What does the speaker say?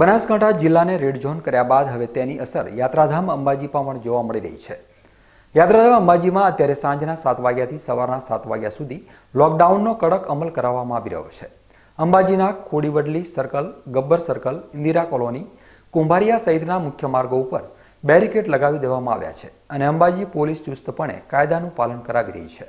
બનાસકાંઠા જિલ્લાને red zone કર્યા બાદ હવે તેની અસર યાત્રાધામ અંબાજી પણ જોવા મળી રહી છે યાત્રાધામ અંબાજીમાં અત્યારે સાંજના સાત વાગ્યાથી સવારના સાત વાગ્યા સુધી લોકડાઉનનો કડક અમલ કરાવવામાં આવી રહ્યો છે અંબાજીના Kodivadli circle Gabbar circle Indira colony Kumbharia સહિતના મુખ્ય માર્ગો ઉપર બેરિકેડ લગાવી દેવામાં આવ્યા છે અને અંબાજી પોલીસ ચુસ્તપણે કાયદાનું પાલન કરાવી રહી છે